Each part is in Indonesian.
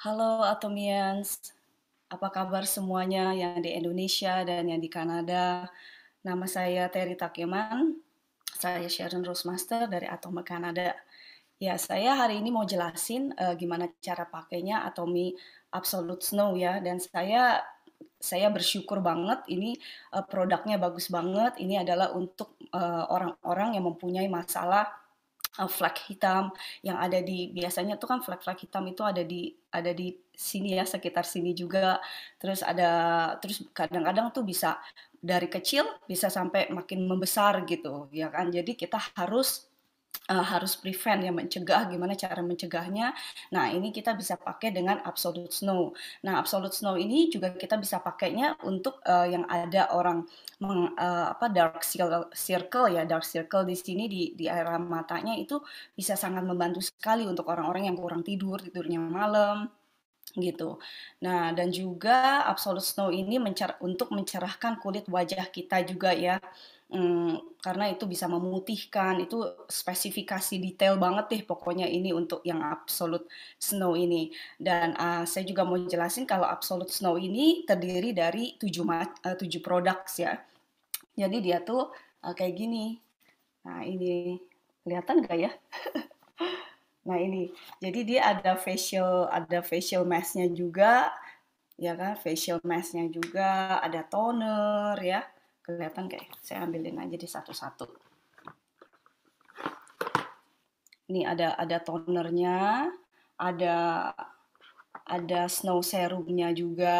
Halo Atomians, apa kabar semuanya yang di Indonesia dan yang di Kanada? Nama saya Terry Takeman, saya Sharon Rosemaster dari Atomic Kanada. Ya, saya hari ini mau jelasin uh, gimana cara pakainya Atomi Absolute Snow ya, dan saya saya bersyukur banget ini uh, produknya bagus banget. Ini adalah untuk eh, orang-orang uh, orang -orang yang mempunyai masalah Eh, flag hitam yang ada di biasanya tuh kan flag-flag hitam itu ada di ada di sini ya sekitar sini juga terus ada terus kadang-kadang tuh bisa dari kecil bisa sampai makin membesar gitu ya kan jadi kita harus uh, harus prevent ya mencegah gimana cara mencegahnya. Nah, ini kita bisa pakai dengan absolute snow. Nah, absolute snow ini juga kita bisa pakainya untuk uh, yang ada orang meng, uh, apa dark circle ya, dark circle di sini di di area matanya itu bisa sangat membantu sekali untuk orang-orang yang kurang tidur, tidurnya malam gitu. Nah, dan juga absolute snow ini mencer untuk mencerahkan kulit wajah kita juga ya hmm, karena itu bisa memutihkan itu spesifikasi detail banget deh pokoknya ini untuk yang absolute snow ini dan uh, saya juga mau jelasin kalau absolute snow ini terdiri dari tujuh uh, tujuh produk ya jadi dia tuh uh, kayak gini nah ini kelihatan gak ya nah ini jadi dia ada facial ada facial masknya juga ya kan facial masknya juga ada toner ya kelihatan kayak saya ambilin aja di satu-satu ini ada ada tonernya ada ada snow serumnya juga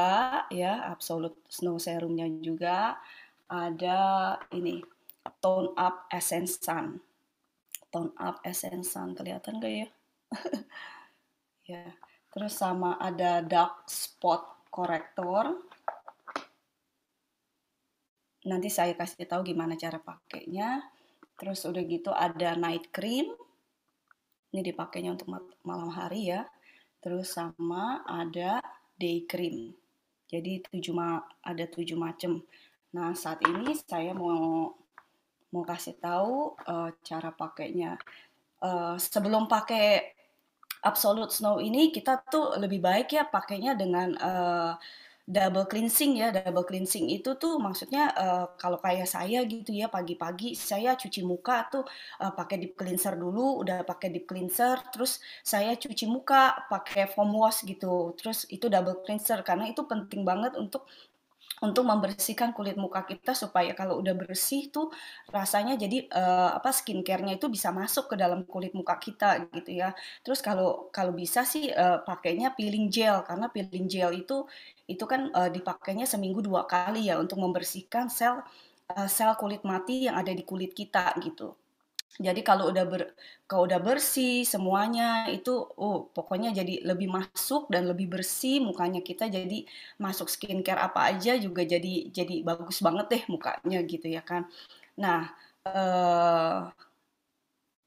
ya absolute snow serumnya juga ada ini tone up essence sun tone up essence sun kelihatan gak ya ya terus sama ada dark spot corrector nanti saya kasih tahu gimana cara pakainya. Terus udah gitu ada night cream. Ini dipakainya untuk malam hari ya. Terus sama ada day cream. Jadi tujuh ma ada tujuh macam. Nah saat ini saya mau mau kasih tahu uh, cara pakainya. Uh, sebelum pakai absolute snow ini kita tuh lebih baik ya pakainya dengan uh, double cleansing ya double cleansing itu tuh maksudnya uh, kalau kayak saya gitu ya pagi-pagi saya cuci muka tuh uh, pakai deep cleanser dulu udah pakai deep cleanser terus saya cuci muka pakai foam wash gitu terus itu double cleanser karena itu penting banget untuk untuk membersihkan kulit muka kita supaya kalau udah bersih tuh rasanya jadi uh, apa skincarenya itu bisa masuk ke dalam kulit muka kita gitu ya. Terus kalau kalau bisa sih uh, pakainya peeling gel karena peeling gel itu itu kan uh, dipakainya seminggu dua kali ya untuk membersihkan sel uh, sel kulit mati yang ada di kulit kita gitu. Jadi kalau udah ber, kalau udah bersih semuanya itu oh pokoknya jadi lebih masuk dan lebih bersih mukanya kita jadi masuk skincare apa aja juga jadi jadi bagus banget deh mukanya gitu ya kan. Nah, eh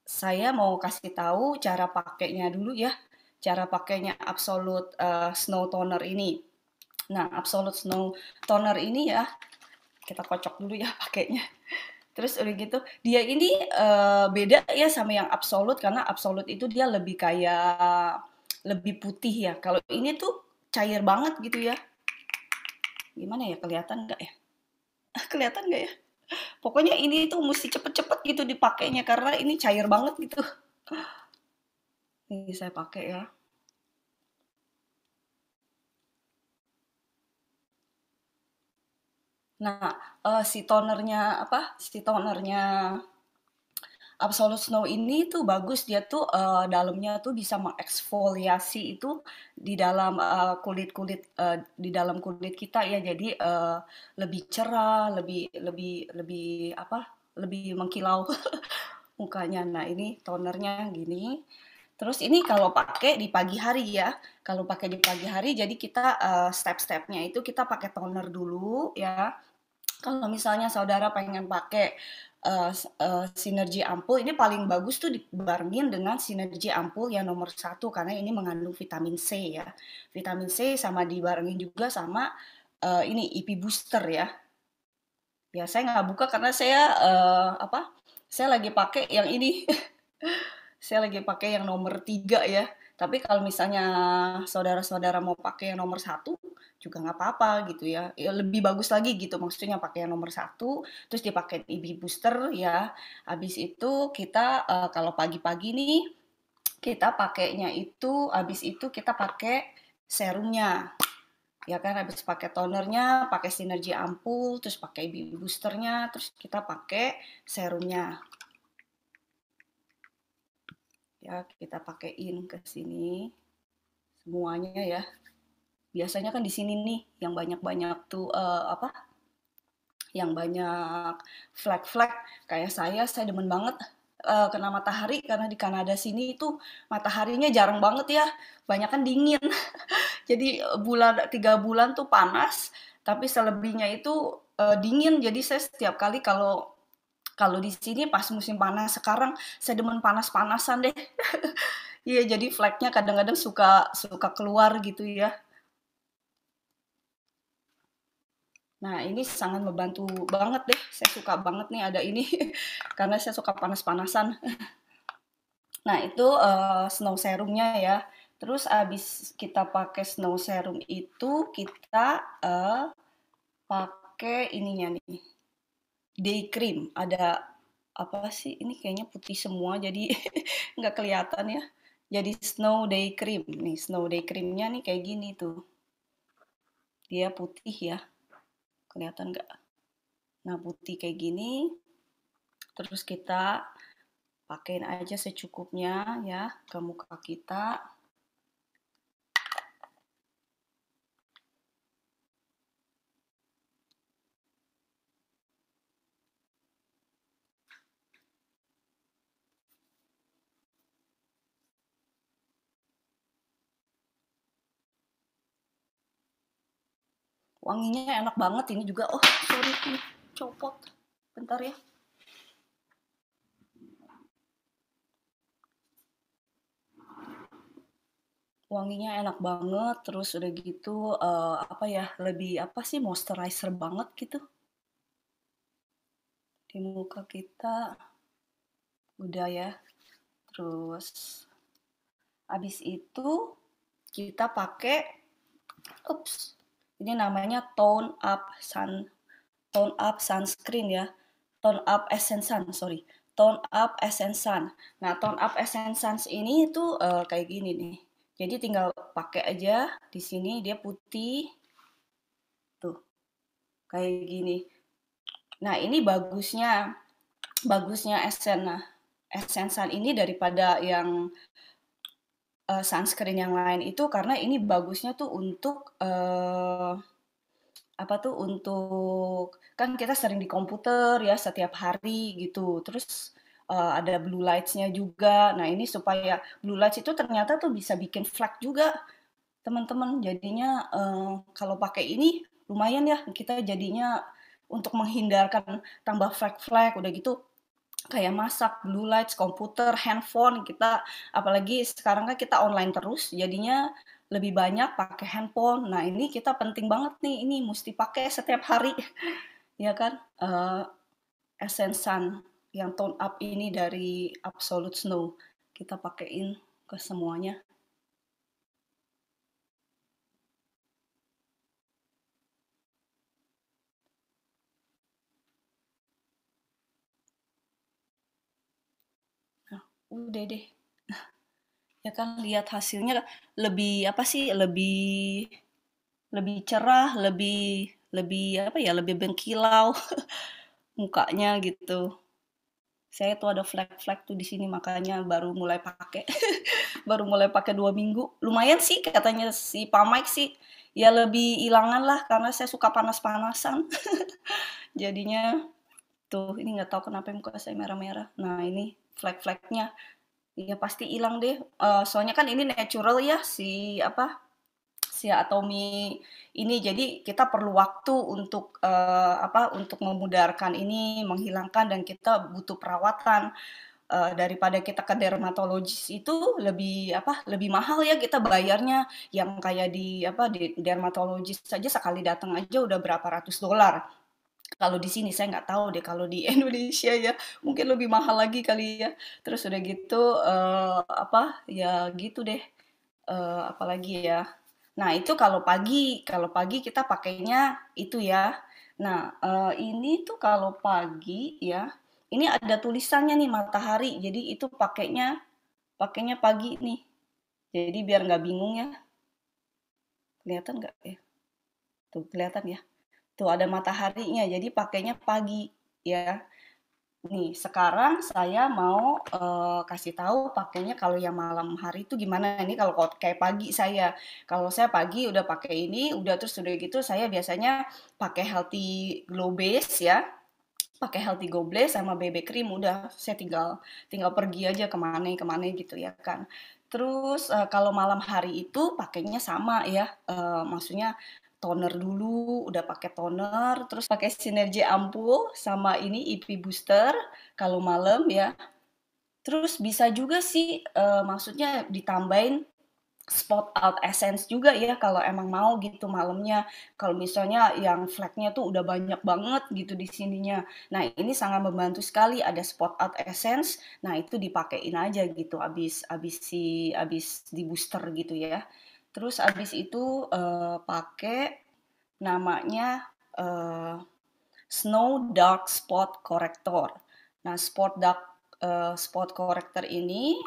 saya mau kasih tahu cara pakainya dulu ya. Cara pakainya Absolute uh, Snow Toner ini. Nah, Absolute Snow Toner ini ya, kita kocok dulu ya pakainya. Terus udah gitu, dia ini uh, beda ya sama yang Absolute karena Absolute itu dia lebih kayak lebih putih ya. Kalau ini tuh cair banget gitu ya. Gimana ya kelihatan nggak ya? kelihatan nggak ya? Pokoknya ini tuh mesti cepet-cepet gitu dipakainya karena ini cair banget gitu. Ini saya pakai ya. Nah, uh, si tonernya apa? Si tonernya Absolute Snow ini tuh bagus dia tuh uh, dalamnya tuh bisa mengeksfoliasi itu di dalam kulit eh, kulit-kulit uh, di dalam kulit kita ya jadi uh, lebih cerah, lebih lebih lebih apa? lebih mengkilau mukanya. Nah, ini tonernya gini. Terus ini kalau pakai di pagi hari ya. Kalau pakai di pagi hari jadi kita uh, step-stepnya itu kita pakai toner dulu ya kalau misalnya saudara pengen pakai uh, uh, sinergi ampul ini paling bagus tuh dibarengin dengan sinergi ampul yang nomor satu karena ini mengandung vitamin C ya vitamin C sama dibarengin juga sama uh, ini IP booster ya ya saya nggak buka karena saya uh, apa saya lagi pakai yang ini saya lagi pakai yang nomor tiga ya tapi kalau misalnya saudara-saudara mau pakai yang nomor satu juga nggak apa-apa gitu ya. ya lebih bagus lagi gitu maksudnya pakai yang nomor satu terus dipakai ibi e booster ya habis itu kita uh, kalau pagi-pagi nih kita pakainya itu habis itu kita pakai serumnya ya kan habis pakai tonernya pakai sinergi ampul terus pakai ibi e boosternya terus kita pakai serumnya ya kita pakaiin ke sini semuanya ya biasanya kan di sini nih yang banyak-banyak tuh uh, apa yang banyak flag-flag kayak saya saya demen banget uh, kena matahari karena di Kanada sini itu mataharinya jarang banget ya banyak kan dingin jadi eh, bulan tiga bulan tuh panas tapi selebihnya itu uh, dingin jadi saya setiap kali kalau kalau di sini pas musim panas sekarang saya demen panas-panasan deh Iya, jadi flagnya kadang-kadang suka suka keluar gitu ya. Nah, ini sangat membantu banget deh. Saya suka banget nih ada ini karena saya suka panas-panasan. nah, itu uh, snow serumnya ya. Terus abis kita pakai snow serum itu kita uh, pakai ininya nih. Day cream. Ada apa sih? Ini kayaknya putih semua jadi nggak kelihatan ya. Jadi snow day cream nih. Snow day creamnya nih kayak gini tuh. Dia putih ya kelihatan nggak nah putih kayak gini terus kita pakaiin aja secukupnya ya ke muka kita wanginya enak banget ini juga oh sorry ini copot bentar ya wanginya enak banget terus udah gitu uh, apa ya lebih apa sih moisturizer banget gitu di muka kita udah ya terus abis itu kita pakai ups ini namanya Tone Up Sun Tone Up Sunscreen ya. Tone Up Essence Sun, sorry. Tone Up Essence Sun. Nah, Tone Up Essence sun ini itu uh, eh, kayak gini nih. Jadi tinggal pakai aja di sini dia putih. Tuh. Kayak gini. Nah, ini bagusnya bagusnya Essence. Nah, Essence Sun ini daripada yang uh, sunscreen yang lain itu karena ini bagusnya tuh untuk uh, apa tuh untuk kan kita sering di komputer ya setiap hari gitu terus uh, ada blue lightsnya juga nah ini supaya blue lights itu ternyata tuh bisa bikin flag juga teman-teman jadinya uh, kalau pakai ini lumayan ya kita jadinya untuk menghindarkan tambah flag-flag udah gitu kayak masak, blue lights, komputer, handphone kita apalagi sekarang kan kita online terus jadinya lebih banyak pakai handphone. Nah, ini kita penting banget nih, ini mesti pakai setiap hari. ya kan? Uh, eh, Essence Sun yang tone up ini dari Absolute Snow. Kita pakaiin ke semuanya. udah deh ya kan lihat hasilnya lebih apa sih lebih lebih cerah lebih lebih apa ya lebih bengkilau mukanya gitu saya tuh ada flag-flag tuh di sini makanya baru mulai pakai baru mulai pakai dua minggu lumayan sih katanya si Pak Mike sih ya lebih hilangan lah karena saya suka panas-panasan jadinya tuh ini nggak tahu kenapa muka saya merah-merah nah ini flag-flagnya, ya pasti hilang deh uh, soalnya kan ini natural ya si apa si atomi ini jadi kita perlu waktu untuk uh, apa untuk memudarkan ini menghilangkan dan kita butuh perawatan uh, daripada kita ke dermatologis itu lebih apa lebih mahal ya kita bayarnya yang kayak di apa di dermatologis saja sekali datang aja udah berapa ratus dolar kalau di sini saya nggak tahu deh kalau di Indonesia ya mungkin lebih mahal lagi kali ya. Terus udah gitu uh, apa ya gitu deh. Uh, apalagi ya. Nah, itu kalau pagi, kalau pagi kita pakainya itu ya. Nah, uh, ini tuh kalau pagi ya. Ini ada tulisannya nih matahari. Jadi itu pakainya pakainya pagi nih. Jadi biar nggak bingung ya. Kelihatan nggak ya? Tuh kelihatan ya. Tuh ada mataharinya, jadi pakainya pagi ya. Nih, sekarang saya mau uh, kasih tahu pakainya kalau yang malam hari itu gimana. Ini kalau kayak pagi saya. Kalau saya pagi udah pakai ini, udah terus udah gitu saya biasanya pakai healthy glow base ya. Pakai healthy glow sama BB cream udah saya tinggal tinggal pergi aja kemana kemana gitu ya kan. Terus eh, kalau malam hari itu pakainya sama ya, uh, maksudnya toner dulu, udah pakai toner, terus pakai sinergi ampul sama ini IP e booster kalau malam ya. Terus bisa juga sih uh, maksudnya ditambahin spot out essence juga ya kalau emang mau gitu malamnya kalau misalnya yang flagnya tuh udah banyak banget gitu di sininya nah ini sangat membantu sekali ada spot out essence nah itu dipakein aja gitu abis abis si abis di booster gitu ya Terus abis itu uh, eh, pakai namanya uh, Snow Dark Spot Corrector. Nah, Spot Dark uh, Spot Corrector ini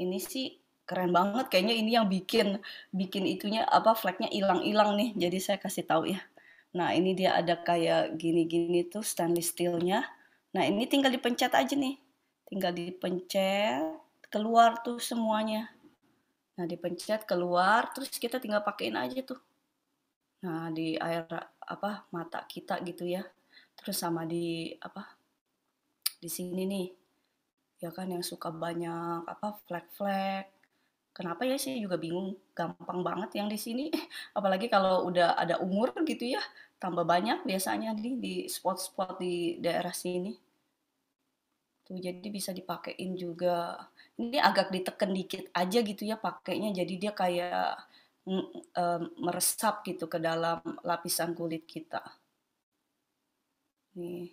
ini sih keren banget kayaknya ini yang bikin bikin itunya apa flagnya hilang-hilang nih. Jadi saya kasih tahu ya. Nah, ini dia ada kayak gini-gini tuh stainless steelnya. Nah, ini tinggal dipencet aja nih. Tinggal dipencet keluar tuh semuanya. Nah, dipencet keluar, terus kita tinggal pakein aja tuh. Nah, di air apa mata kita gitu ya. Terus sama di apa? Di sini nih. Ya kan yang suka banyak apa flek-flek. Kenapa ya sih juga bingung. Gampang banget yang di sini. Apalagi kalau udah ada umur gitu ya, tambah banyak biasanya di di spot-spot di daerah sini. Tuh jadi bisa dipakein juga ini agak diteken dikit aja gitu ya pakainya jadi dia kayak um, meresap gitu ke dalam lapisan kulit kita. Nih,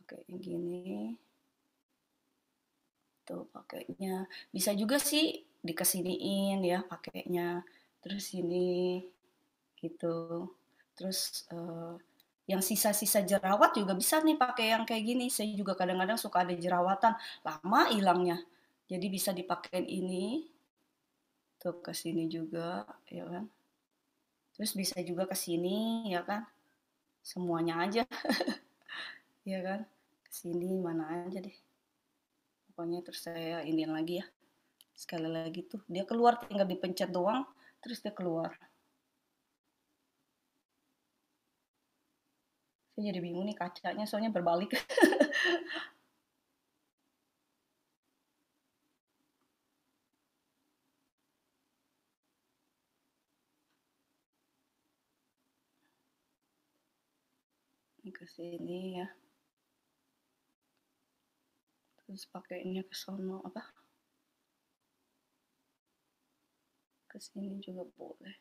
pakai yang gini. Tuh pakainya. Bisa juga sih dikesiniin ya pakainya. Terus ini gitu. Terus uh, yang sisa-sisa jerawat juga bisa nih pakai yang kayak gini. Saya juga kadang-kadang suka ada jerawatan, lama hilangnya jadi bisa dipakai ini tuh ke sini juga, ya kan? Terus bisa juga ke sini, ya kan? Semuanya aja. ya kan? Ke sini mana aja deh. Pokoknya terus saya iniin lagi ya. Sekali lagi tuh dia keluar tinggal dipencet doang, terus dia keluar. Saya jadi bingung nih kacanya soalnya berbalik. ke sini ya terus pakainya ke sono apa ke sini juga boleh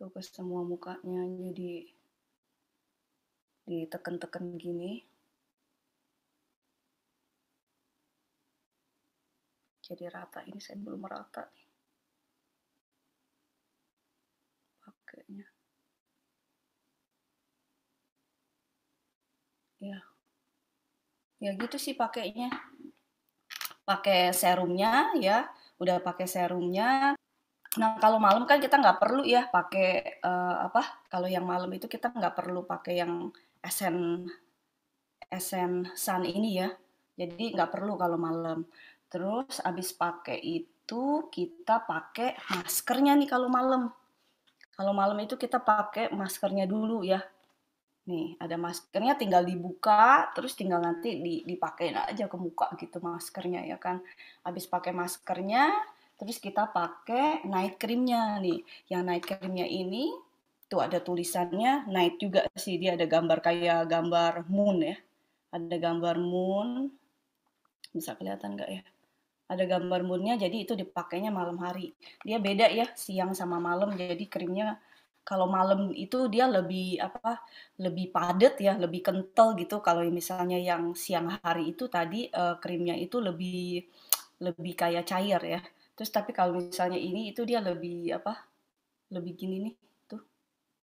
tuh ke semua mukanya jadi diteken tekan gini jadi rata ini saya belum merata nih pakainya ya ya gitu sih pakainya pakai serumnya ya udah pakai serumnya nah kalau malam kan kita nggak perlu ya pakai uh, apa kalau yang malam itu kita nggak perlu pakai yang esen esen sun ini ya jadi nggak perlu kalau malam terus abis pakai itu kita pakai maskernya nih kalau malam kalau malam itu kita pakai maskernya dulu ya nih ada maskernya tinggal dibuka terus tinggal nanti dipakai aja ke muka gitu maskernya ya kan habis pakai maskernya terus kita pakai night creamnya nih yang night creamnya ini tuh ada tulisannya night juga sih dia ada gambar kayak gambar moon ya ada gambar moon bisa kelihatan nggak ya ada gambar moonnya jadi itu dipakainya malam hari dia beda ya siang sama malam jadi krimnya kalau malam itu dia lebih apa lebih padat ya lebih kental gitu kalau misalnya yang siang hari itu tadi uh, krimnya itu lebih lebih kayak cair ya terus tapi kalau misalnya ini itu dia lebih apa lebih gini nih tuh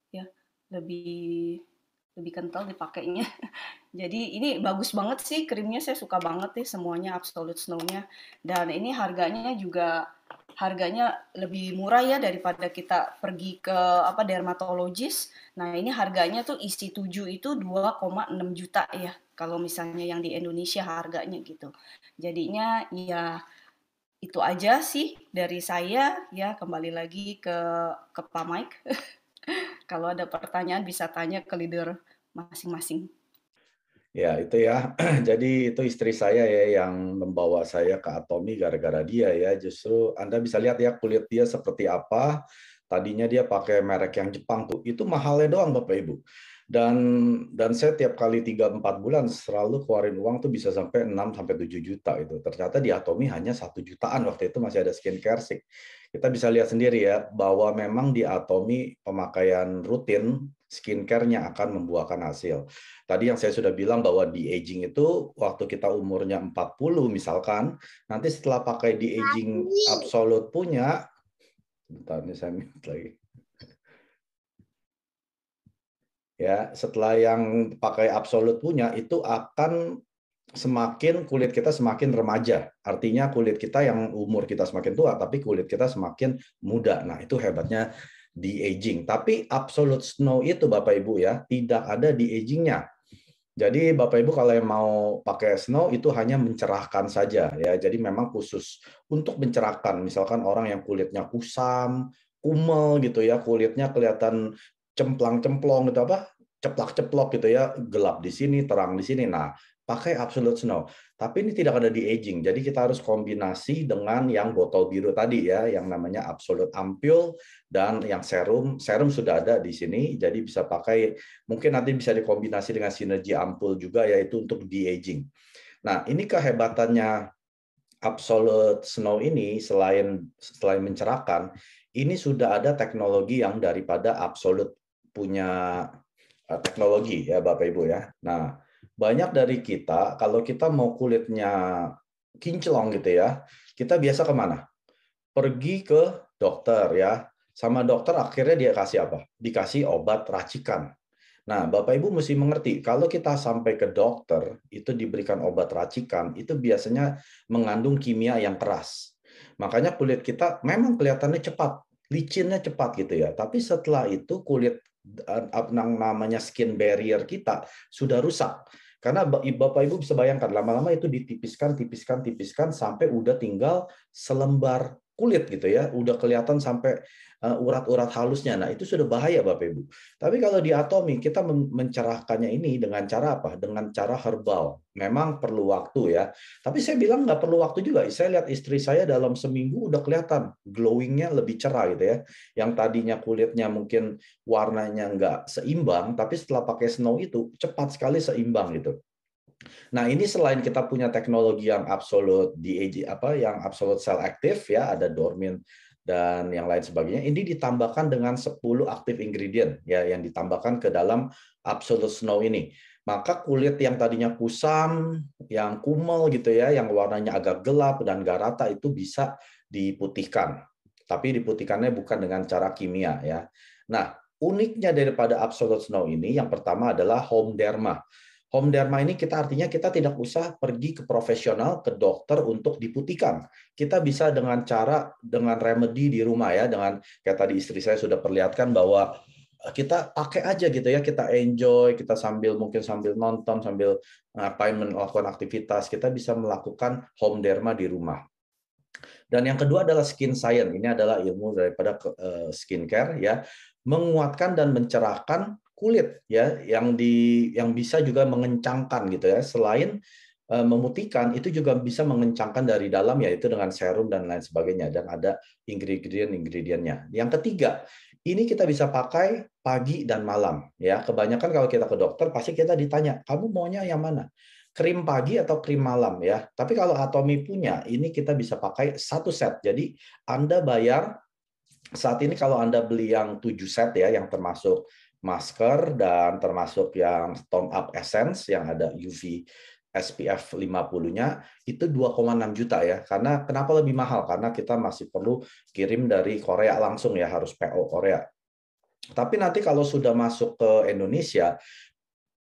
ya lebih lebih kental dipakainya jadi ini bagus banget sih krimnya saya suka banget nih semuanya absolute snownya dan ini harganya juga harganya lebih murah ya daripada kita pergi ke apa dermatologis. Nah, ini harganya tuh isi 7 itu 2,6 juta ya kalau misalnya yang di Indonesia harganya gitu. Jadinya ya itu aja sih dari saya ya kembali lagi ke ke Pak Mike. kalau ada pertanyaan bisa tanya ke leader masing-masing. Ya, itu ya. Jadi itu istri saya ya yang membawa saya ke Atomi gara-gara dia ya. Justru Anda bisa lihat ya kulit dia seperti apa. Tadinya dia pakai merek yang Jepang tuh. Itu mahalnya doang Bapak Ibu dan dan saya tiap kali 3 4 bulan selalu keluarin uang tuh bisa sampai 6 sampai 7 juta itu. Ternyata di Atomi hanya satu jutaan waktu itu masih ada skincare sih. Kita bisa lihat sendiri ya bahwa memang di Atomi pemakaian rutin skincare-nya akan membuahkan hasil. Tadi yang saya sudah bilang bahwa di aging itu waktu kita umurnya 40 misalkan, nanti setelah pakai di aging absolut punya bentar ini saya mute lagi. ya setelah yang pakai absolut punya itu akan semakin kulit kita semakin remaja artinya kulit kita yang umur kita semakin tua tapi kulit kita semakin muda nah itu hebatnya di aging tapi absolute snow itu bapak ibu ya tidak ada di agingnya jadi Bapak Ibu kalau yang mau pakai snow itu hanya mencerahkan saja ya. Jadi memang khusus untuk mencerahkan. Misalkan orang yang kulitnya kusam, kumel gitu ya, kulitnya kelihatan cemplang-cemplong gitu apa? ceplok-ceplok gitu ya, gelap di sini, terang di sini. Nah, pakai absolute snow. Tapi ini tidak ada di aging. Jadi kita harus kombinasi dengan yang botol biru tadi ya, yang namanya absolute ampul dan yang serum. Serum sudah ada di sini, jadi bisa pakai mungkin nanti bisa dikombinasi dengan sinergi ampul juga yaitu untuk di aging. Nah, ini kehebatannya absolute snow ini selain selain mencerahkan, ini sudah ada teknologi yang daripada absolute punya Eh, teknologi ya Bapak Ibu ya. Nah, banyak dari kita kalau kita mau kulitnya kinclong gitu ya, kita biasa kemana? Pergi ke dokter ya. Sama dokter akhirnya dia kasih apa? Dikasih obat racikan. Nah, Bapak Ibu mesti mengerti, kalau kita sampai ke dokter, itu diberikan obat racikan, itu biasanya mengandung kimia yang keras. Makanya kulit kita memang kelihatannya cepat, licinnya cepat gitu ya. Tapi setelah itu kulit namanya skin barrier kita sudah rusak. Karena Bapak Ibu bisa bayangkan lama-lama itu ditipiskan, tipiskan, tipiskan sampai udah tinggal selembar kulit gitu ya, udah kelihatan sampai eh, urat-urat halusnya. Nah, itu sudah bahaya Bapak Ibu. Tapi kalau di atomi kita mencerahkannya ini dengan cara apa? Dengan cara herbal. Memang perlu waktu ya. Tapi saya bilang nggak perlu waktu juga. Saya lihat istri saya dalam seminggu udah kelihatan glowingnya lebih cerah gitu ya. Yang tadinya kulitnya mungkin warnanya nggak seimbang, tapi setelah pakai snow itu cepat sekali seimbang gitu. Nah, ini selain kita punya teknologi yang absolut di apa yang absolut sel aktif ya, ada dormin dan yang lain sebagainya. Ini ditambahkan dengan 10 aktif ingredient ya yang ditambahkan ke dalam absolute snow ini. Maka kulit yang tadinya kusam, yang kumel gitu ya, yang warnanya agak gelap dan gak rata itu bisa diputihkan. Tapi diputihkannya bukan dengan cara kimia ya. Nah, uniknya daripada absolute snow ini yang pertama adalah home derma. Home derma ini kita artinya kita tidak usah pergi ke profesional, ke dokter untuk diputihkan. Kita bisa dengan cara dengan remedy di rumah ya, dengan kayak tadi istri saya sudah perlihatkan bahwa eh, kita pakai aja gitu ya kita enjoy kita sambil mungkin sambil nonton sambil ngapain melakukan aktivitas kita bisa melakukan home derma di rumah dan yang kedua adalah skin science ini adalah ilmu daripada eh, skincare ya menguatkan dan mencerahkan kulit ya yang di yang bisa juga mengencangkan gitu ya selain eh, memutihkan itu juga bisa mengencangkan dari dalam yaitu dengan serum dan lain sebagainya dan ada ingredient-ingredientnya. Yang ketiga, ini kita bisa pakai pagi dan malam ya. Kebanyakan kalau kita ke dokter pasti kita ditanya, "Kamu maunya yang mana?" Krim pagi atau krim malam ya. Tapi kalau Atomi punya, ini kita bisa pakai satu set. Jadi Anda bayar saat ini kalau Anda beli yang 7 set ya yang termasuk masker dan termasuk yang Storm Up Essence yang ada UV SPF 50-nya itu 2,6 juta ya. Karena kenapa lebih mahal? Karena kita masih perlu kirim dari Korea langsung ya, harus PO Korea. Tapi nanti kalau sudah masuk ke Indonesia,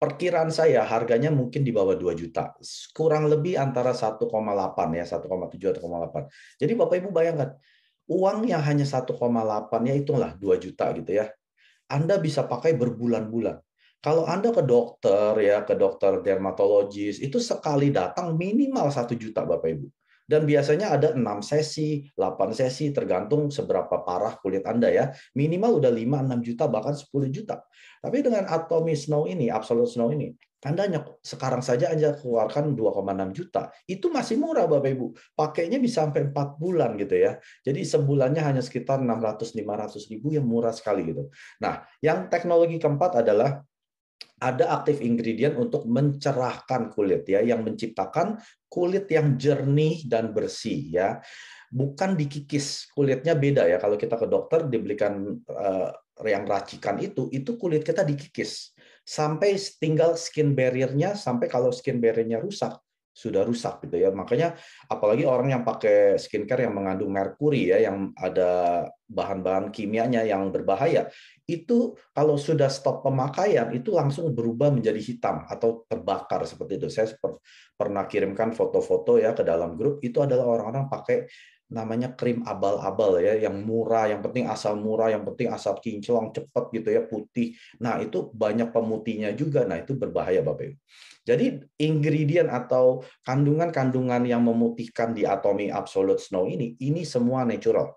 perkiraan saya harganya mungkin di bawah 2 juta. Kurang lebih antara 1,8 ya, 1,7 atau 1,8. Jadi Bapak Ibu bayangkan, uang yang hanya 1,8 ya itulah 2 juta gitu ya. Anda bisa pakai berbulan-bulan. Kalau Anda ke dokter ya, ke dokter dermatologis itu sekali datang minimal satu juta Bapak Ibu. Dan biasanya ada enam sesi, 8 sesi tergantung seberapa parah kulit Anda ya. Minimal udah 5 6 juta bahkan 10 juta. Tapi dengan Atomy Snow ini, Absolute Snow ini, Tandanya sekarang saja aja keluarkan 2,6 juta. Itu masih murah Bapak Ibu. Pakainya bisa sampai 4 bulan gitu ya. Jadi sebulannya hanya sekitar 600-500 ribu yang murah sekali gitu. Nah yang teknologi keempat adalah ada aktif ingredient untuk mencerahkan kulit ya yang menciptakan kulit yang jernih dan bersih ya bukan dikikis kulitnya beda ya kalau kita ke dokter dibelikan uh, yang racikan itu itu kulit kita dikikis sampai tinggal skin barriernya sampai kalau skin barriernya rusak sudah rusak gitu ya makanya apalagi orang yang pakai skincare yang mengandung merkuri ya yang ada bahan-bahan kimianya yang berbahaya itu kalau sudah stop pemakaian itu langsung berubah menjadi hitam atau terbakar seperti itu saya pernah kirimkan foto-foto ya ke dalam grup itu adalah orang-orang pakai namanya krim abal-abal ya yang murah yang penting asal murah yang penting asal kinclong cepet gitu ya putih nah itu banyak pemutihnya juga nah itu berbahaya bapak ibu jadi ingredient atau kandungan-kandungan yang memutihkan di atomi absolute snow ini ini semua natural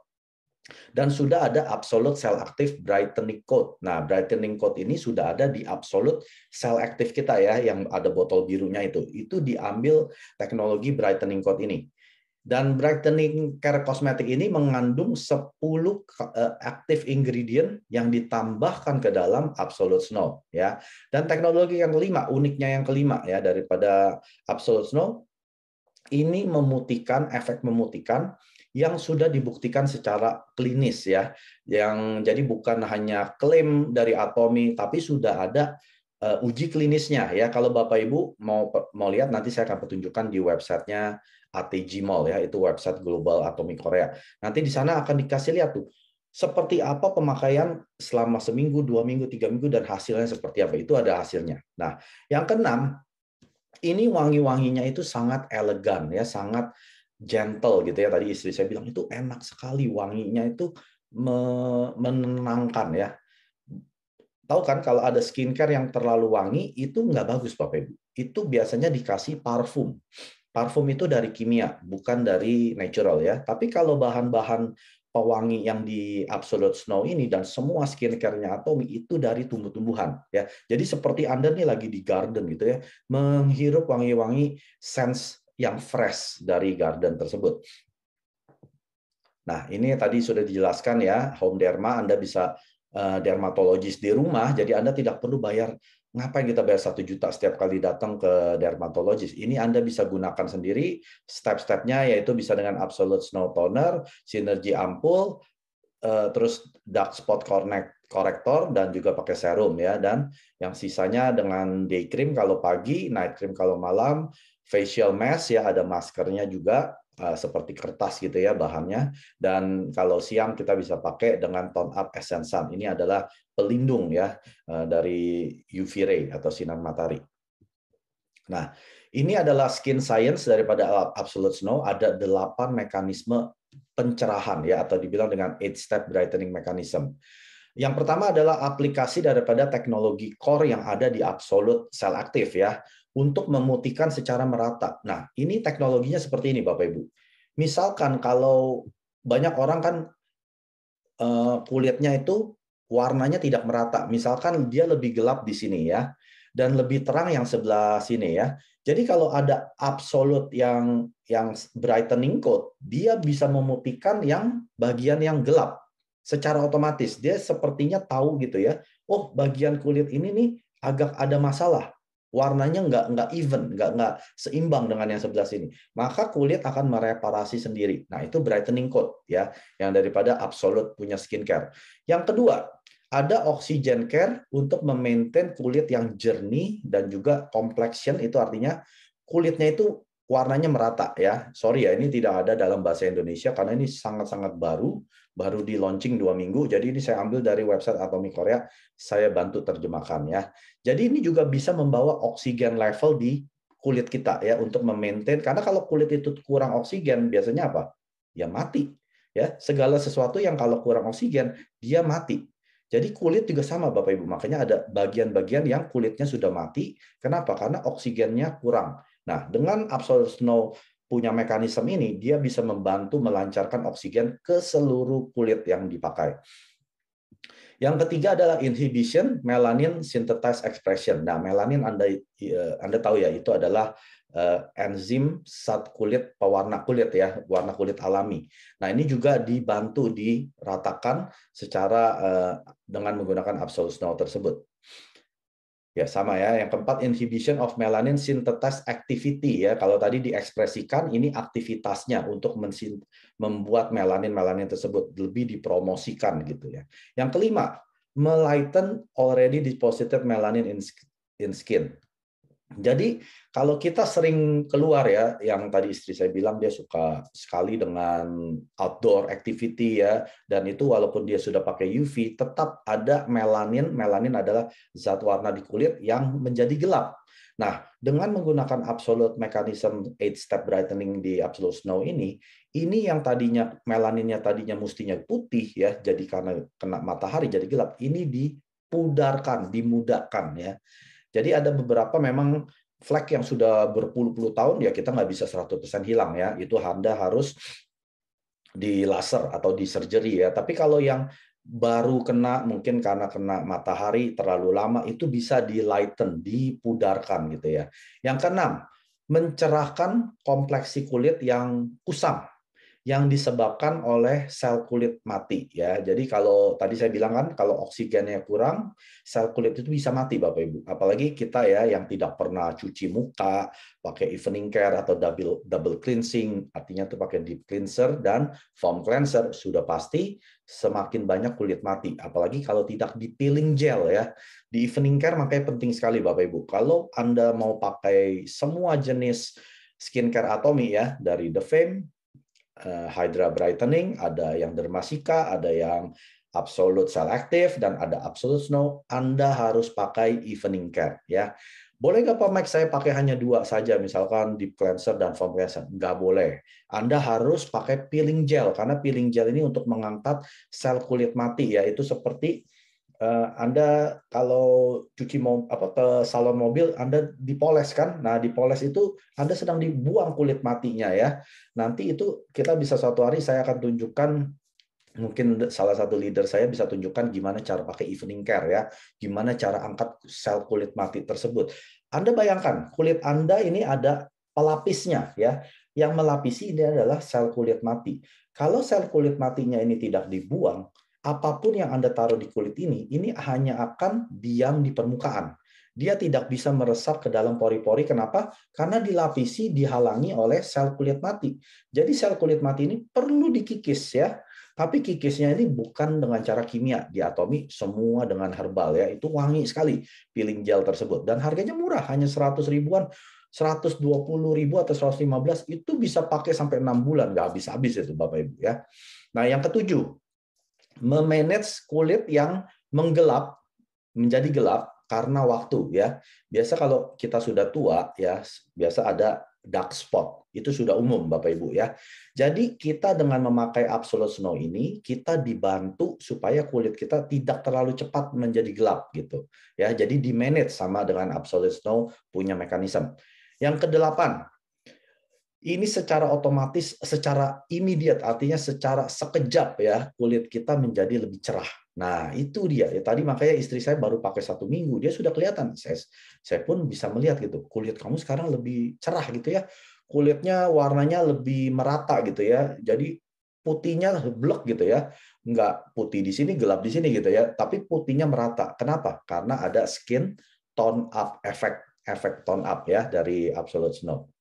dan sudah ada absolute cell active brightening coat. Nah, brightening coat ini sudah ada di absolute cell active kita ya, yang ada botol birunya itu. Itu diambil teknologi brightening coat ini. Dan brightening care kosmetik ini mengandung 10 eh, active ingredient yang ditambahkan ke dalam Absolute Snow ya. Dan teknologi yang kelima, uniknya yang kelima ya daripada Absolute Snow ini memutihkan efek memutihkan yang sudah dibuktikan secara klinis ya. Yang jadi bukan hanya klaim dari Atomi tapi sudah ada eh, uji klinisnya ya. Kalau Bapak Ibu mau mau lihat nanti saya akan petunjukkan di websitenya ATG Mall ya, itu website Global Atomic Korea. Nanti di sana akan dikasih lihat tuh seperti apa pemakaian selama seminggu, dua minggu, tiga minggu, dan hasilnya seperti apa. Itu ada hasilnya. Nah, yang keenam, ini wangi-wanginya itu sangat elegan ya, sangat gentle gitu ya. Tadi istri saya bilang itu enak sekali wanginya itu menenangkan ya. Tahu kan kalau ada skincare yang terlalu wangi itu nggak bagus Bapak Ibu. Itu biasanya dikasih parfum parfum itu dari kimia, bukan dari natural ya. Tapi kalau bahan-bahan pewangi yang di Absolute Snow ini dan semua skincare-nya Atomi itu dari tumbuh-tumbuhan ya. Jadi seperti Anda nih lagi di garden gitu ya, menghirup wangi-wangi sense yang fresh dari garden tersebut. Nah, ini tadi sudah dijelaskan ya, home derma Anda bisa eh, dermatologis di rumah, jadi Anda tidak perlu bayar ngapain kita bayar satu juta setiap kali datang ke dermatologis? Ini Anda bisa gunakan sendiri step-stepnya yaitu bisa dengan Absolute Snow Toner, Synergy Ampul, eh, terus Dark Spot Connect Corrector dan juga pakai serum ya dan yang sisanya dengan day cream kalau pagi, night cream kalau malam, facial mask ya ada maskernya juga eh, seperti kertas gitu ya bahannya dan kalau siang kita bisa pakai dengan tone up essence sun. Ini adalah pelindung ya eh, dari UV ray atau sinar matahari. Nah, ini adalah skin science daripada Absolute Snow. Ada delapan mekanisme pencerahan ya atau dibilang dengan eight step brightening mechanism. Yang pertama adalah aplikasi daripada teknologi core yang ada di Absolute Cell Active ya untuk memutihkan secara merata. Nah, ini teknologinya seperti ini Bapak Ibu. Misalkan kalau banyak orang kan eh, kulitnya itu warnanya tidak merata. Misalkan dia lebih gelap di sini ya, dan lebih terang yang sebelah sini ya. Jadi kalau ada absolute yang yang brightening code, dia bisa memutihkan yang bagian yang gelap secara otomatis. Dia sepertinya tahu gitu ya. Oh, bagian kulit ini nih agak ada masalah. Warnanya nggak nggak even, nggak nggak seimbang dengan yang sebelah sini. Maka kulit akan mereparasi sendiri. Nah itu brightening coat ya, yang daripada absolute punya skincare. Yang kedua, ada Oxygen care untuk memaintain kulit yang jernih dan juga complexion itu artinya kulitnya itu warnanya merata ya. Sorry ya ini tidak ada dalam bahasa Indonesia karena ini sangat-sangat baru, baru di launching dua minggu. Jadi ini saya ambil dari website Atomic Korea, saya bantu terjemahkan ya. Jadi ini juga bisa membawa oksigen level di kulit kita ya untuk memaintain karena kalau kulit itu kurang oksigen biasanya apa? Ya mati ya segala sesuatu yang kalau kurang oksigen dia mati jadi kulit juga sama Bapak Ibu. Makanya ada bagian-bagian yang kulitnya sudah mati. Kenapa? Karena oksigennya kurang. Nah, dengan Absol Snow punya mekanisme ini, dia bisa membantu melancarkan oksigen ke seluruh kulit yang dipakai. Yang ketiga adalah inhibition melanin synthesized expression. Nah, melanin Anda eh, Anda tahu ya itu adalah Eh, enzim zat kulit pewarna kulit ya warna kulit alami. Nah ini juga dibantu diratakan secara eh, dengan menggunakan Absolute Snow tersebut. Ya sama ya. Yang keempat inhibition of melanin synthesis activity ya. Kalau tadi diekspresikan ini aktivitasnya untuk membuat melanin-melanin tersebut lebih dipromosikan gitu ya. Yang kelima melighten already deposited melanin in skin. Jadi kalau kita sering keluar ya, yang tadi istri saya bilang dia suka sekali dengan outdoor activity ya, dan itu walaupun dia sudah pakai UV, tetap ada melanin. Melanin adalah zat warna di kulit yang menjadi gelap. Nah, dengan menggunakan absolute mechanism 8 step brightening di Absolute Snow ini, ini yang tadinya melaninnya tadinya mestinya putih ya, jadi karena kena matahari jadi gelap, ini dipudarkan, dimudahkan ya. Jadi ada beberapa memang flag yang sudah berpuluh-puluh tahun ya kita nggak bisa 100% hilang ya. Itu Anda harus di laser atau di surgery ya. Tapi kalau yang baru kena mungkin karena kena matahari terlalu lama itu bisa di lighten, dipudarkan gitu ya. Yang keenam, mencerahkan kompleksi kulit yang kusam yang disebabkan oleh sel kulit mati ya. Jadi kalau tadi saya bilang kan kalau oksigennya kurang, sel kulit itu bisa mati Bapak Ibu. Apalagi kita ya yang tidak pernah cuci muka, pakai evening care atau double double cleansing, artinya itu pakai deep cleanser dan foam cleanser sudah pasti semakin banyak kulit mati. Apalagi kalau tidak di peeling gel ya. Di evening care makanya penting sekali Bapak Ibu. Kalau Anda mau pakai semua jenis skincare atomi ya dari The Fame Eh, hydra brightening, ada yang dermasika, ada yang absolute selective dan ada absolute snow, Anda harus pakai evening care ya. Boleh nggak Pak Mike saya pakai hanya dua saja misalkan deep cleanser dan foam cleanser? Nggak boleh. Anda harus pakai peeling gel karena peeling gel ini untuk mengangkat sel kulit mati ya. Itu seperti Eh, Anda kalau cuci mo, apa ke salon mobil Anda dipoles kan. Nah, dipoles itu Anda sedang dibuang kulit matinya ya. Nanti itu kita bisa suatu hari saya akan tunjukkan mungkin salah satu leader saya bisa tunjukkan gimana cara pakai evening care ya, gimana cara angkat sel kulit mati tersebut. Anda bayangkan kulit Anda ini ada pelapisnya ya. Yang melapisi ini adalah sel kulit mati. Kalau sel kulit matinya ini tidak dibuang, apapun yang Anda taruh di kulit ini, ini hanya akan diam di permukaan. Dia tidak bisa meresap ke dalam pori-pori. Kenapa? Karena dilapisi, dihalangi oleh sel kulit mati. Jadi sel kulit mati ini perlu dikikis ya. Tapi kikisnya ini bukan dengan cara kimia, diatomi semua dengan herbal ya. Itu wangi sekali peeling gel tersebut dan harganya murah, hanya 100 ribuan. 120 ribu atau 115 itu bisa pakai sampai enam bulan nggak habis-habis itu Bapak Ibu ya. Nah yang ketujuh memanage kulit yang menggelap menjadi gelap karena waktu ya. Biasa kalau kita sudah tua ya, biasa ada dark spot. Itu sudah umum Bapak Ibu ya. Jadi kita dengan memakai Absolute Snow ini kita dibantu supaya kulit kita tidak terlalu cepat menjadi gelap gitu. Ya, jadi di manage sama dengan Absolute Snow punya mekanisme. Yang kedelapan, ini secara otomatis, secara immediate, artinya secara sekejap ya, kulit kita menjadi lebih cerah. Nah, itu dia. Ya, tadi makanya istri saya baru pakai satu minggu, dia sudah kelihatan. Saya, saya pun bisa melihat gitu, kulit kamu sekarang lebih cerah gitu ya. Kulitnya warnanya lebih merata gitu ya. Jadi putihnya blok gitu ya. Nggak putih di sini, gelap di sini gitu ya. Tapi putihnya merata. Kenapa? Karena ada skin tone up effect. Efek tone up ya dari Absolute Snow.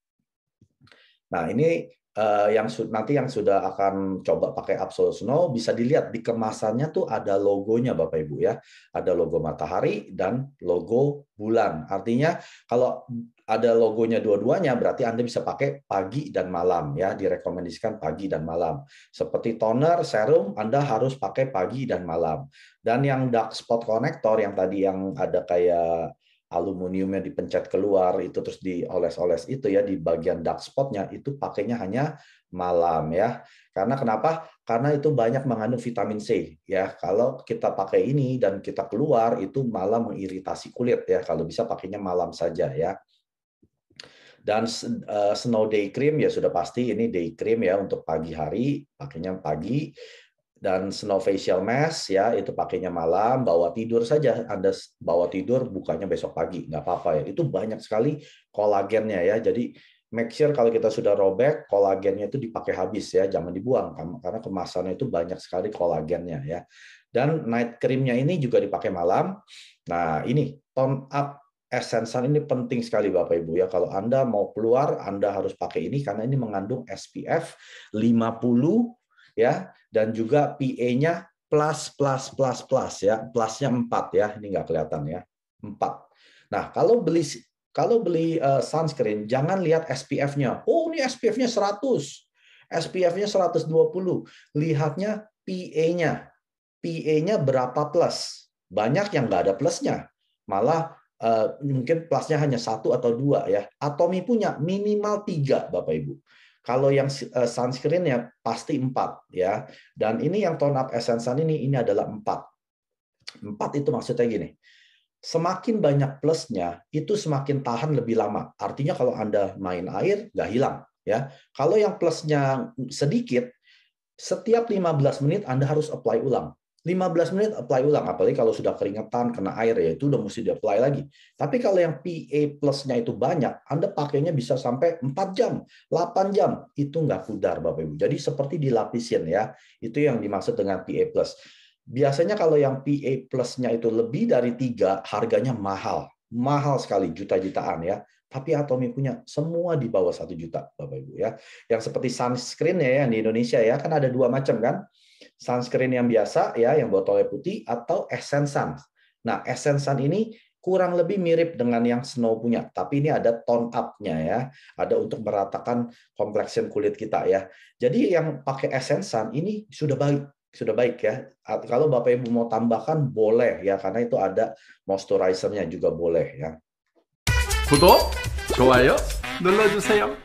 Nah, ini uh, yang nanti yang sudah akan coba pakai Absol Snow bisa dilihat di kemasannya tuh ada logonya Bapak Ibu ya. Ada logo matahari dan logo bulan. Artinya kalau ada logonya dua-duanya berarti Anda bisa pakai pagi dan malam ya, direkomendasikan pagi dan malam. Seperti toner, serum Anda harus pakai pagi dan malam. Dan yang dark spot connector yang tadi yang ada kayak aluminiumnya dipencet keluar itu terus dioles-oles itu ya di bagian dark spotnya itu pakainya hanya malam ya karena kenapa karena itu banyak mengandung vitamin C ya kalau kita pakai ini dan kita keluar itu malah mengiritasi kulit ya kalau bisa pakainya malam saja ya dan eh, snow day cream ya sudah pasti ini day cream ya untuk pagi hari pakainya pagi dan snow facial mask ya itu pakainya malam bawa tidur saja anda bawa tidur bukanya besok pagi nggak apa-apa ya itu banyak sekali kolagennya ya jadi make sure kalau kita sudah robek kolagennya itu dipakai habis ya jangan dibuang karena kemasannya itu banyak sekali kolagennya ya dan night creamnya ini juga dipakai malam nah ini tone up essential ini penting sekali Bapak Ibu ya kalau anda mau keluar anda harus pakai ini karena ini mengandung SPF 50 ya dan juga PA-nya plus plus plus plus ya plusnya empat ya ini nggak kelihatan ya empat. nah kalau beli kalau beli uh, sunscreen jangan lihat SPF-nya oh ini SPF-nya 100 SPF-nya 120 lihatnya PA-nya PA-nya berapa plus banyak yang nggak ada plusnya malah uh, mungkin plusnya hanya satu atau dua ya Atomi punya minimal tiga bapak ibu kalau yang eh, sunscreen ya pasti empat, ya. Dan ini yang tone up essence ini ini adalah empat. Empat itu maksudnya gini. Semakin banyak plusnya itu semakin tahan lebih lama. Artinya kalau Anda main air nggak hilang ya. Kalau yang plusnya sedikit setiap 15 menit Anda harus apply ulang. 15 menit apply ulang, apalagi kalau sudah keringetan, kena air ya, itu udah mesti di-apply lagi. Tapi kalau yang PA plusnya itu banyak, Anda pakainya bisa sampai 4 jam, 8 jam, itu nggak pudar Bapak Ibu. Jadi seperti dilapisin ya, itu yang dimaksud dengan PA plus. Biasanya kalau yang PA plusnya itu lebih dari tiga, harganya mahal. Mahal sekali, juta-jutaan ya tapi Atomi punya semua di bawah satu juta Bapak Ibu ya. Yang seperti sunscreen ya yang di Indonesia ya kan ada dua macam kan sunscreen yang biasa ya yang botolnya putih atau essence sun. Nah, essence sun ini kurang lebih mirip dengan yang Snow punya, tapi ini ada tone up-nya ya, ada untuk meratakan complexion kulit kita ya. Jadi yang pakai essence sun ini sudah baik, sudah baik ya. Kalau Bapak Ibu mau tambahkan boleh ya karena itu ada moisturizer-nya juga boleh ya. 구독, 좋아요 눌러주세요.